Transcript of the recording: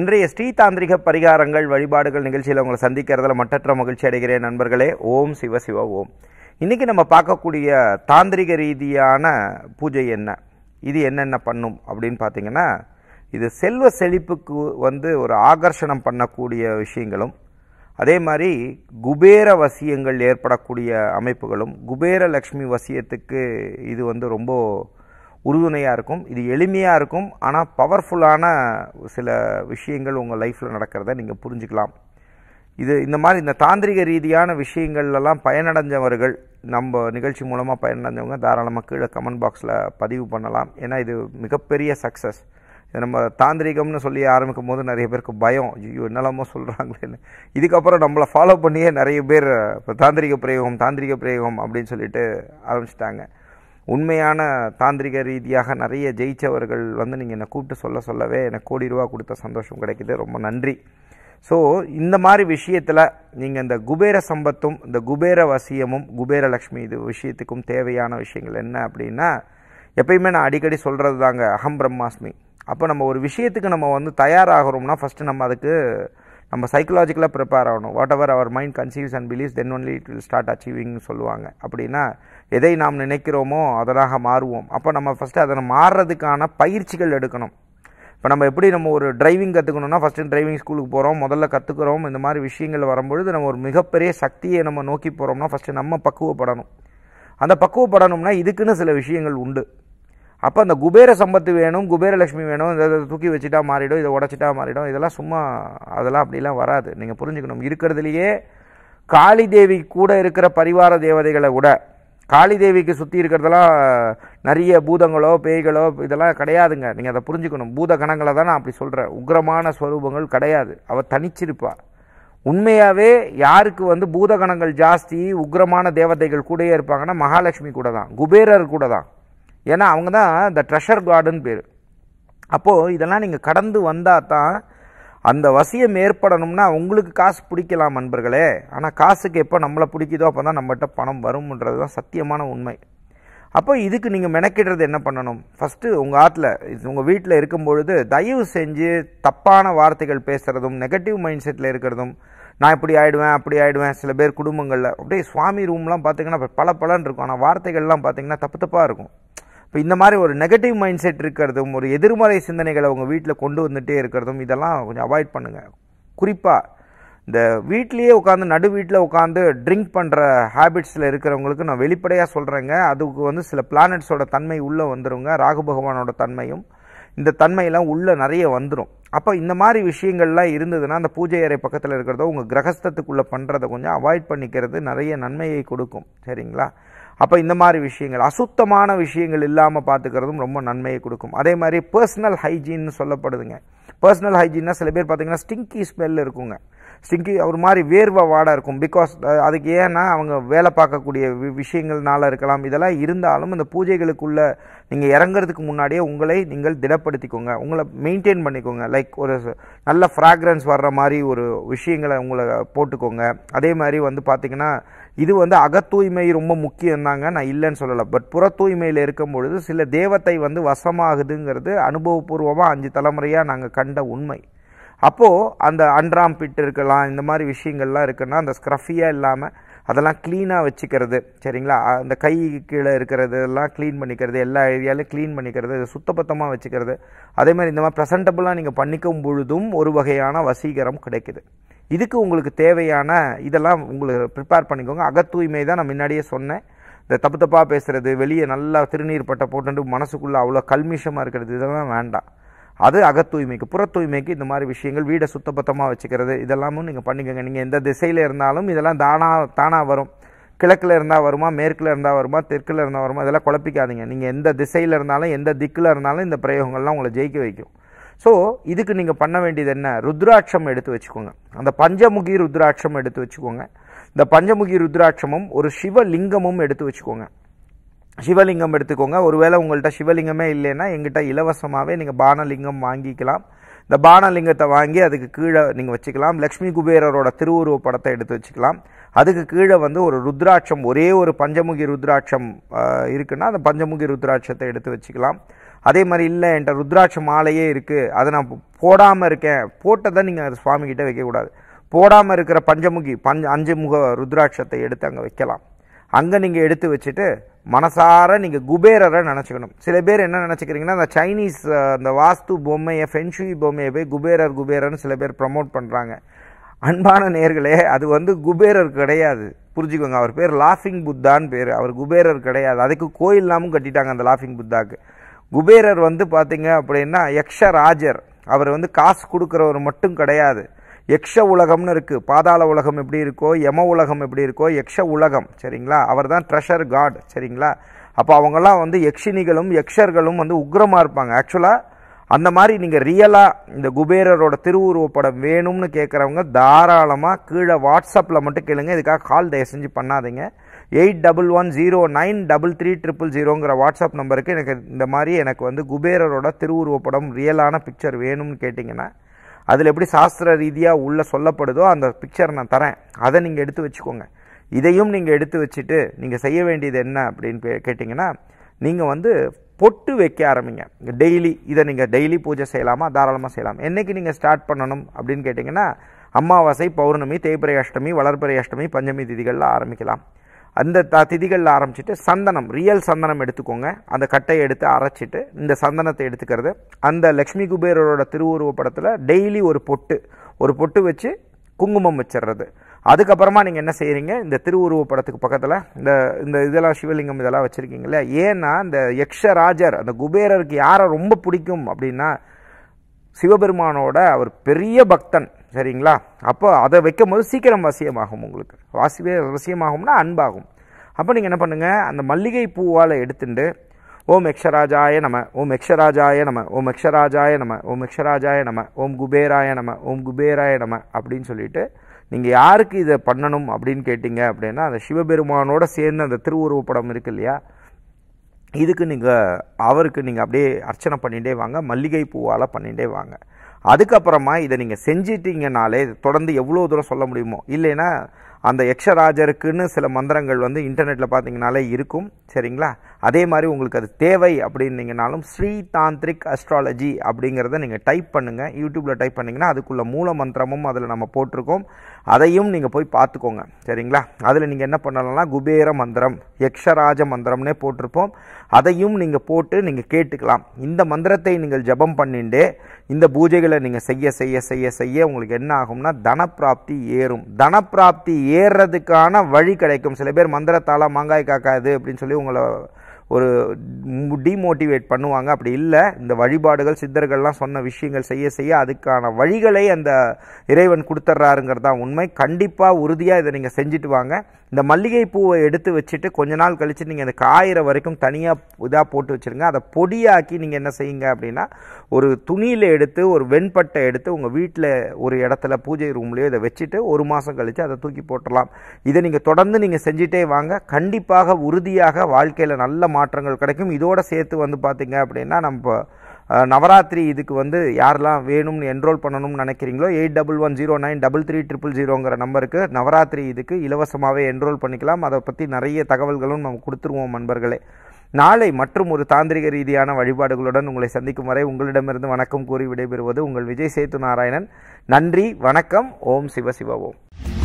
இன்றைய ஸ்ரீ தாந்திரிக பரிகாரங்கள் வழிபாடுகள் நிகழ்ச்சியில் உங்களை சந்திக்கிறதுல மட்டற்ற மகிழ்ச்சி அடைகிறேன் நண்பர்களே ஓம் சிவ சிவ ஓம் இன்றைக்கி நம்ம பார்க்கக்கூடிய தாந்திரிக ரீதியான பூஜை என்ன இது என்னென்ன பண்ணும் அப்படின்னு பார்த்தீங்கன்னா இது செல்வ செழிப்புக்கு வந்து ஒரு ஆகர்ஷணம் பண்ணக்கூடிய விஷயங்களும் அதே மாதிரி குபேர வசியங்கள் ஏற்படக்கூடிய அமைப்புகளும் குபேர லக்ஷ்மி வசியத்துக்கு இது வந்து ரொம்ப உறுதுணையாக இருக்கும் இது எளிமையாக இருக்கும் ஆனால் பவர்ஃபுல்லான சில விஷயங்கள் உங்கள் லைஃப்பில் நடக்கிறத நீங்கள் புரிஞ்சுக்கலாம் இது இந்த மாதிரி இந்த தாந்திரிக ரீதியான விஷயங்கள்லாம் பயனடைஞ்சவர்கள் நம்ம நிகழ்ச்சி மூலமாக பயனடைஞ்சவங்க தாராளமாக கீழே கமெண்ட் பாக்ஸில் பதிவு பண்ணலாம் ஏன்னா இது மிகப்பெரிய சக்ஸஸ் இது நம்ம தாந்திரிகம்னு சொல்லி ஆரம்பிக்கும் போது நிறைய பேருக்கு பயம் ஐயோ என்னெல்லாமோ சொல்கிறாங்களேன்னு இதுக்கப்புறம் நம்மளை ஃபாலோ பண்ணியே நிறைய பேர் இப்போ தாந்திரிக பிரயோகம் தாந்திரிக பிரயோகம் அப்படின்னு சொல்லிட்டு ஆரம்பிச்சிட்டாங்க உண்மையான தாந்திரிக ரீதியாக நிறைய ஜெயித்தவர்கள் வந்து நீங்கள் என்னை கூப்பிட்டு சொல்ல சொல்லவே எனக்கு கோடி ரூபா கொடுத்த சந்தோஷம் கிடைக்கிது ரொம்ப நன்றி ஸோ இந்த மாதிரி விஷயத்தில் நீங்கள் இந்த குபேர சம்பத்தும் இந்த குபேர வசியமும் குபேரலக்ஷ்மி இது விஷயத்துக்கும் தேவையான விஷயங்கள் என்ன அப்படின்னா எப்பயுமே நான் அடிக்கடி சொல்கிறது தாங்க அகம் பிரம்மாஸ்மி அப்போ நம்ம ஒரு விஷயத்துக்கு நம்ம வந்து தயாராகிறோம்னா ஃபஸ்ட்டு நம்ம அதுக்கு நம்ம சைக்கலாஜிக்கலாக ப்ரிப்பேர் ஆகணும் whatever your mind conceives and believes then only it will start அச்சீவிங்னு சொல்லுவாங்க அப்படின்னா எதை நாம் நினைக்கிறோமோ அதனாக மாறுவோம் அப்போ நம்ம ஃபஸ்ட்டு அதை மாறுறதுக்கான பயிற்சிகள் எடுக்கணும் இப்போ நம்ம எப்படி நம்ம ஒரு டிரைவிங் கற்றுக்கணும்னா ஃபஸ்ட்டு டிரைவிங் ஸ்கூலுக்கு போகிறோம் முதல்ல கற்றுக்குறோம் இந்த மாதிரி விஷயங்கள் வரும்பொழுது நம்ம ஒரு மிகப்பெரிய சக்தியை நம்ம நோக்கி போகிறோம்னா ஃபஸ்ட்டு நம்ம பக்குவப்படணும் அந்த பக்குவப்படணும்னா இதுக்குன்னு சில விஷயங்கள் உண்டு அப்போ அந்த குபேர சம்பத்து வேணும் குபேரலட்சுமி வேணும் இதை தூக்கி வச்சுட்டா மாறிடும் இதை உடச்சிட்டா மாறிடும் இதெல்லாம் சும்மா அதெல்லாம் அப்படிலாம் வராது நீங்கள் புரிஞ்சுக்கணும் இருக்கிறதுலையே காளி தேவி கூட இருக்கிற பரிவார தேவதைகளை விட காளி தேவிக்கு சுற்றி இருக்கிறதெல்லாம் நிறைய பூதங்களோ பேய்களோ இதெல்லாம் கிடையாதுங்க நீங்கள் அதை புரிஞ்சுக்கணும் பூத கணங்களை தான் நான் அப்படி சொல்கிறேன் உக்ரமான ஸ்வரூபங்கள் கிடையாது அவள் தனிச்சிருப்பா உண்மையாகவே யாருக்கு வந்து பூத கணங்கள் ஜாஸ்தி உக்ரமான தேவதைகள் கூடயே இருப்பாங்கன்னா மகாலட்சுமி கூட தான் குபேரர் கூட தான் ஏன்னா அவங்க தான் த ட்ரெஷர் கார்டுன்னு பேர் அப்போது இதெல்லாம் நீங்கள் கடந்து வந்தால் தான் அந்த வசியம் ஏற்படணும்னா உங்களுக்கு காசு பிடிக்கலாம் நண்பர்களே ஆனால் காசுக்கு எப்போ நம்மளை பிடிக்குதோ அப்போ தான் நம்மகிட்ட பணம் வரும்ன்றது தான் சத்தியமான உண்மை அப்போ இதுக்கு நீங்கள் மெனக்கிடுறது என்ன பண்ணணும் ஃபஸ்ட்டு உங்கள் ஆற்றில் உங்கள் வீட்டில் இருக்கும் பொழுது தயவு செஞ்சு தப்பான வார்த்தைகள் பேசுகிறதும் நெகட்டிவ் மைண்ட் செட்டில் இருக்கிறதும் நான் இப்படி ஆகிடுவேன் அப்படி ஆகிடுவேன் சில பேர் குடும்பங்களில் அப்படியே சுவாமி ரூம்லாம் பார்த்திங்கன்னா பல பலன் இருக்கும் ஆனால் வார்த்தைகள்லாம் பார்த்திங்கன்னா தப்பு தப்பாக இருக்கும் இப்போ இந்த மாதிரி ஒரு நெகட்டிவ் மைண்ட் செட் இருக்கிறதும் ஒரு எதிர்மறை சிந்தனைகளை உங்கள் வீட்டில் கொண்டு வந்துகிட்டே இருக்கிறதும் இதெல்லாம் கொஞ்சம் அவாய்ட் பண்ணுங்கள் குறிப்பாக இந்த வீட்லேயே உட்காந்து நடு வீட்டில் உட்காந்து ட்ரிங்க் பண்ணுற ஹேபிட்ஸில் இருக்கிறவங்களுக்கு நான் வெளிப்படையாக சொல்கிறேங்க அதுக்கு வந்து சில பிளானட்ஸோட தன்மை உள்ளே வந்துடுங்க ராகு பகவானோட தன்மையும் இந்த தன்மையெல்லாம் உள்ளே நிறைய வந்துடும் அப்போ இந்த மாதிரி விஷயங்கள்லாம் இருந்ததுன்னா அந்த பூஜை அறை பக்கத்தில் இருக்கிறதோ உங்கள் கிரகஸ்தத்துக்குள்ளே பண்ணுறதை கொஞ்சம் அவாய்ட் பண்ணிக்கிறது நிறைய நன்மையை கொடுக்கும் சரிங்களா அப்போ இந்த மாதிரி விஷயங்கள் அசுத்தமான விஷயங்கள் இல்லாமல் பார்த்துக்கிறதும் ரொம்ப நன்மையை கொடுக்கும் அதே மாதிரி பர்சனல் ஹைஜீன்னு சொல்லப்படுதுங்க பர்சனல் ஹைஜீன்னா சில பேர் பார்த்தீங்கன்னா ஸ்டிங்கி ஸ்மெல் இருக்குங்க சிங்கி ஒரு மாதிரி வேர்வை வாடாக இருக்கும் பிகாஸ் அதுக்கு ஏன்னா அவங்க வேலை பார்க்கக்கூடிய வி விஷயங்கள்னால இருக்கலாம் இதெல்லாம் இருந்தாலும் அந்த பூஜைகளுக்குள்ள நீங்கள் இறங்குறதுக்கு முன்னாடியே உங்களை நீங்கள் திடப்படுத்திக்கோங்க உங்களை மெயின்டைன் பண்ணிக்கோங்க லைக் ஒரு நல்ல ஃப்ராக்ரன்ஸ் வர்ற மாதிரி ஒரு விஷயங்களை உங்களை போட்டுக்கோங்க அதே மாதிரி வந்து பார்த்திங்கன்னா இது வந்து அகத்தூய்மை ரொம்ப முக்கியம் தாங்க நான் இல்லைன்னு சொல்லலை பட் புற தூய்மையில் இருக்கும் பொழுது சில தேவத்தை வந்து வசமாகுதுங்கிறது அனுபவபூர்வமாக அஞ்சு தலைமுறையாக நாங்கள் கண்ட உண்மை அப்போது அந்த அன்றாம் பிட் இருக்கலாம் இந்த மாதிரி விஷயங்கள்லாம் இருக்குன்னா அந்த ஸ்க்ரஃபியாக இல்லாமல் அதெல்லாம் க்ளீனாக வச்சுக்கிறது சரிங்களா அந்த கை கீழே இருக்கிறது எல்லாம் க்ளீன் பண்ணிக்கிறது எல்லா ஏரியாலையும் க்ளீன் பண்ணிக்கிறது சுத்தபத்தமாக வச்சுக்கிறது அதே மாதிரி இந்த மாதிரி ப்ரெசன்டபுளாக நீங்கள் பண்ணிக்கும் பொழுதும் ஒரு வகையான வசீகரம் கிடைக்குது இதுக்கு உங்களுக்கு தேவையான இதெல்லாம் உங்களுக்கு ப்ரிப்பேர் பண்ணிக்கோங்க அகத்தூய்மை தான் நான் முன்னாடியே சொன்னேன் இந்த தப்பு தப்பாக பேசுகிறது வெளியே நல்லா திருநீர் பட்டை போட்டுட்டு மனசுக்குள்ளே அவ்வளோ கல்மிஷமாக இருக்கிறது இதெல்லாம் வேண்டாம் அது அக தூய்மைக்கு புற தூய்மைக்கு இந்த மாதிரி விஷயங்கள் வீடை சுத்தபத்தமாக வச்சுக்கிறது இதெல்லாமும் நீங்கள் பண்ணிக்கோங்க நீங்கள் எந்த திசையில் இருந்தாலும் இதெல்லாம் தானாக தானாக வரும் கிழக்கில் இருந்தால் வருமா மேற்கில் இருந்தால் வருமா தெற்கில் இருந்தால் வருமா இதெல்லாம் குழப்பிக்காதீங்க நீங்கள் எந்த திசையில் இருந்தாலும் எந்த திக்கில் இருந்தாலும் இந்த பிரயோகங்கள்லாம் உங்களை ஜெயிக்க வைக்கும் ஸோ இதுக்கு நீங்கள் பண்ண வேண்டியது என்ன ருத்ராட்சம் எடுத்து வச்சுக்கோங்க அந்த பஞ்சமுகி ருத்ராட்சம் எடுத்து வச்சுக்கோங்க இந்த பஞ்சமுகி ருத்ராட்சமும் ஒரு சிவலிங்கமும் எடுத்து வச்சுக்கோங்க சிவலிங்கம் எடுத்துக்கோங்க ஒருவேளை உங்கள்கிட்ட சிவலிங்கமே இல்லைன்னா எங்கிட்ட இலவசமாகவே நீங்கள் பானலிங்கம் வாங்கிக்கலாம் இந்த பானலிங்கத்தை வாங்கி அதுக்கு கீழே நீங்கள் வச்சுக்கலாம் லக்ஷ்மி குபேரரோட திருவுருவ படத்தை எடுத்து வச்சுக்கலாம் அதுக்கு கீழே வந்து ஒரு ருத்ராட்சம் ஒரே ஒரு பஞ்சமுகி ருத்ராட்சம் இருக்குன்னா அந்த பஞ்சமுகி ருத்ராட்சத்தை எடுத்து வச்சுக்கலாம் அதே மாதிரி இல்லை என்கிட்ட ருத்ராட்ச மாலையே இருக்குது அதை நான் போடாமல் இருக்கேன் போட்டதை நீங்கள் அது சுவாமிகிட்ட வைக்கக்கூடாது போடாமல் இருக்கிற பஞ்சமுகி பஞ்ச அஞ்சு முக ருத்ராட்சத்தை எடுத்து அங்கே வைக்கலாம் அங்கே நீங்கள் எடுத்து வச்சுட்டு மனசார நீங்கள் குபேரரை நினச்சிக்கணும் சில பேர் என்ன நினச்சிக்கிறீங்கன்னா அந்த சைனீஸ் அந்த வாஸ்து பொம்மையை ஃபென்ஷுவி பொம்மையை போய் குபேரர் குபேரர்னு சில பேர் ப்ரமோட் பண்ணுறாங்க அன்பான நேர்களே அது வந்து குபேரர் கிடையாது புரிஞ்சுக்கோங்க அவர் பேர் லாஃபிங் புத்தான்னு பேர் அவர் குபேரர் கிடையாது அதுக்கு கோயில் இல்லாமல் கட்டிட்டாங்க அந்த லாஃபிங் புத்தாக்கு குபேரர் வந்து பார்த்தீங்க அப்படின்னா யக்ஷராஜர் அவர் வந்து காசு கொடுக்குறவர் மட்டும் கிடையாது யக்ஷ உலகம்னு இருக்குது பாதாள உலகம் எப்படி இருக்கோ யம உலகம் எப்படி இருக்கோ யக்ஷ உலகம் சரிங்களா அவர் தான் ட்ரெஷர் காட் சரிங்களா அப்போ அவங்கெல்லாம் வந்து யக்ஷினிகளும் யக்ஷர்களும் வந்து உக்ரமாக இருப்பாங்க ஆக்சுவலாக அந்த மாதிரி நீங்கள் ரியலாக இந்த குபேரரோட திருவுருவப்படம் வேணும்னு கேட்குறவங்க தாராளமாக கீழே வாட்ஸ்அப்பில் மட்டும் கேளுங்க இதுக்காக கால் தயவு செஞ்சு பண்ணாதீங்க eight double one zero nine double three triple ஜீரோங்கிற வாட்ஸ்அப் நம்பருக்கு எனக்கு இந்த மாதிரி எனக்கு வந்து குபேரரோட திருவுருவப்படம் ரியலான பிக்சர் வேணும்னு கேட்டிங்கன்னா அதில் எப்படி சாஸ்திர ரீதியாக உள்ளே சொல்லப்படுதோ அந்த பிக்சர் நான் தரேன் அதை நீங்கள் எடுத்து வச்சுக்கோங்க இதையும் நீங்கள் எடுத்து வச்சுட்டு நீங்கள் செய்ய வேண்டியது என்ன அப்படின்னு கேட்டிங்கன்னா நீங்கள் வந்து பொட்டு வைக்க ஆரம்பிங்க டெய்லி இதை நீங்கள் டெய்லி பூஜை செய்யலாமா தாராளமாக செய்யலாம் என்றைக்கு நீங்கள் ஸ்டார்ட் பண்ணணும் அப்படின்னு கேட்டிங்கன்னா அமாவாசை பௌர்ணமி தேய்பிரை அஷ்டமி வளர்பிரை அஷ்டமி பஞ்சமி திதிகளில் ஆரம்பிக்கலாம் அந்த த திதிகளில் ஆரம்பிச்சுட்டு சந்தனம் ரியல் சந்தனம் எடுத்துக்கோங்க அந்த கட்டையை எடுத்து அரைச்சிட்டு இந்த சந்தனத்தை எடுத்துக்கிறது அந்த லக்ஷ்மி குபேரரோட திருவுருவ படத்தில் டெய்லி ஒரு பொட்டு ஒரு பொட்டு வச்சு குங்குமம் வச்சிடுறது அதுக்கப்புறமா நீங்கள் என்ன செய்கிறீங்க இந்த திருவுருவ படத்துக்கு பக்கத்தில் இந்த இந்த இதெல்லாம் சிவலிங்கம் இதெல்லாம் வச்சுருக்கீங்களே ஏன்னா இந்த யக்ஷராஜர் அந்த குபேரருக்கு யாரை ரொம்ப பிடிக்கும் அப்படின்னா சிவபெருமானோட அவர் பெரிய பக்தன் சரிங்களா அப்போ அதை வைக்கும் போது சீக்கிரம் வசியமாகும் உங்களுக்கு வாசிவே வசியமாகும்னா அன்பாகும் அப்போ நீங்கள் என்ன பண்ணுங்கள் அந்த மல்லிகை பூவால் எடுத்துட்டு ஓம் எக்ஷராஜாய நம ஓம் எக்ஷராஜாய நம ஓம் எக்ஷராஜாய நம ஓம் எக்ஷராஜாய நம ஓம் குபேராய நம ஓம் குபேராய நம அப்படின்னு சொல்லிட்டு நீங்கள் யாருக்கு இதை பண்ணணும் அப்படின்னு கேட்டிங்க அப்படின்னா அந்த சிவபெருமானோட சேர்ந்து அந்த திருவுருவப்படம் இருக்கு இல்லையா இதுக்கு நீங்கள் அவருக்கு நீங்கள் அப்படியே அர்ச்சனை பண்ணிகிட்டே வாங்க மல்லிகை பூவால் பண்ணிகிட்டே வாங்க அதுக்கப்புறமா இதை நீங்கள் செஞ்சிட்டிங்கனாலே தொடர்ந்து எவ்வளோ தூரம் சொல்ல முடியுமோ இல்லைன்னா அந்த யக்ஷராஜருக்குன்னு சில மந்திரங்கள் வந்து இன்டர்நெட்டில் பார்த்தீங்கனாலே இருக்கும் சரிங்களா அதே மாதிரி உங்களுக்கு அது தேவை அப்படின்னீங்கனாலும் ஸ்ரீ தாந்திரிக் அஸ்ட்ராலஜி அப்படிங்கிறத நீங்கள் டைப் பண்ணுங்கள் யூடியூப்பில் டைப் பண்ணிங்கன்னா அதுக்குள்ள மூல மந்திரமும் அதில் நம்ம போட்டிருக்கோம் அதையும் நீங்கள் போய் பார்த்துக்கோங்க சரிங்களா அதில் நீங்கள் என்ன பண்ணலாம்னா குபேர மந்திரம் யக்ஷராஜ மந்திரம்னே போட்டிருப்போம் அதையும் நீங்கள் போட்டு நீங்கள் கேட்டுக்கலாம் இந்த மந்திரத்தை நீங்கள் ஜபம் பண்ணிண்டே இந்த பூஜைகளை நீங்கள் செய்ய செய்ய செய்ய செய்ய உங்களுக்கு என்ன ஆகும்னா தனப்பிராப்தி ஏறும் தனப்பிராப்தி ஏறுறதுக்கான வழி கிடைக்கும் சில பேர் மந்திரத்தாலா மாங்காய் காக்காது அப்படின்னு சொல்லி உங்களை ஒரு டிமோட்டிவேட் பண்ணுவாங்க அப்படி இல்லை இந்த வழிபாடுகள் சித்தர்கள்லாம் சொன்ன விஷயங்கள் செய்ய செய்ய அதுக்கான வழிகளை அந்த இறைவன் கொடுத்துட்றாருங்கிறது தான் உண்மை கண்டிப்பாக உறுதியாக இதை நீங்கள் செஞ்சுட்டு வாங்க இந்த மல்லிகை பூவை எடுத்து வச்சுட்டு கொஞ்ச நாள் கழித்து நீங்கள் இந்த காயிற வரைக்கும் தனியாக இதாக போட்டு வச்சுருங்க அதை பொடியாக்கி நீங்கள் என்ன செய்யுங்க அப்படின்னா ஒரு துணியில் எடுத்து ஒரு வெண்பட்டை எடுத்து உங்கள் வீட்டில் ஒரு இடத்துல பூஜை ரூம்லேயோ இதை வச்சுட்டு ஒரு மாதம் கழித்து அதை தூக்கி போட்டுடலாம் இதை நீங்கள் தொடர்ந்து நீங்கள் செஞ்சுட்டே வாங்க கண்டிப்பாக உறுதியாக வாழ்க்கையில் நல்ல மாற்றங்கள் கிடைக்கும் இதோடு சேர்த்து வந்து பார்த்திங்க அப்படின்னா நம்ம நவராத்திரி இதுக்கு வந்து யாரெல்லாம் வேணும்னு என்ரோல் பண்ணணும்னு நினைக்கிறீங்களோ eight double one zero nine double three triple ஜீரோங்கிற நம்பருக்கு நவராத்திரி இதுக்கு இலவசமாகவே என்ரோல் பண்ணிக்கலாம் அதை பற்றி நிறைய தகவல்களும் நம்ம கொடுத்துருவோம் நண்பர்களே நாளை மற்றும் ஒரு தாந்திரிக ரீதியான வழிபாடுகளுடன் உங்களை சந்திக்கும் வரை உங்களிடமிருந்து வணக்கம் கூறி விடைபெறுவது உங்கள் விஜய் சேத்து நாராயணன் நன்றி வணக்கம் ஓம் சிவ சிவ ஓம்